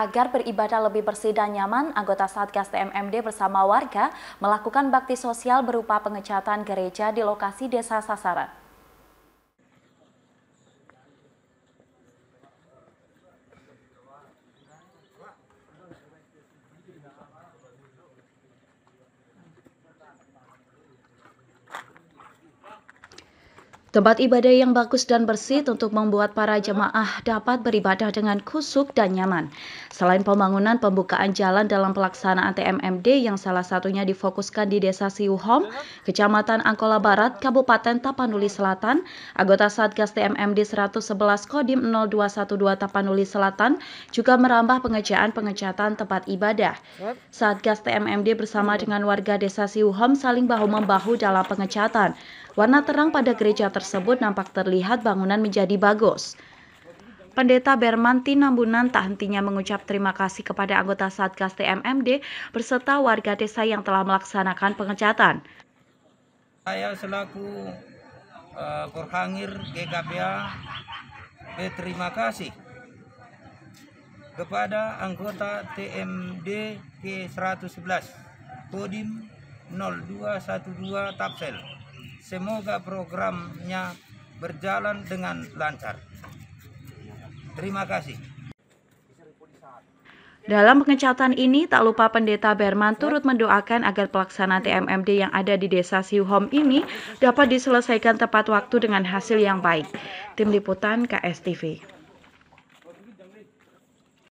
Agar beribadah lebih bersih dan nyaman, anggota Satgas TMMD bersama warga melakukan bakti sosial berupa pengecatan gereja di lokasi desa sasaran. Tempat ibadah yang bagus dan bersih untuk membuat para jemaah dapat beribadah dengan kusuk dan nyaman. Selain pembangunan pembukaan jalan dalam pelaksanaan TMMD yang salah satunya difokuskan di Desa Siuhom, Kecamatan Angkola Barat, Kabupaten Tapanuli Selatan, anggota Satgas TMMD 111 Kodim 0212 Tapanuli Selatan juga merambah pengejaan pengecatan tempat ibadah. Satgas TMMD bersama dengan warga Desa Siuhom saling bahu-membahu dalam pengecatan. Warna terang pada gereja tersebut nampak terlihat bangunan menjadi bagus. Pendeta Bermanti Nambunan tak hentinya mengucap terima kasih kepada anggota Satgas TMMD berserta warga desa yang telah melaksanakan pengecatan. Saya selaku uh, Korhangir GKPA berterima kasih kepada anggota TMD K111 Kodim 0212 Tapsel Semoga programnya berjalan dengan lancar. Terima kasih. Dalam pengecatan ini, tak lupa pendeta Berman turut mendoakan agar pelaksanaan TMMD yang ada di desa Siuhom ini dapat diselesaikan tepat waktu dengan hasil yang baik. Tim Liputan KSTV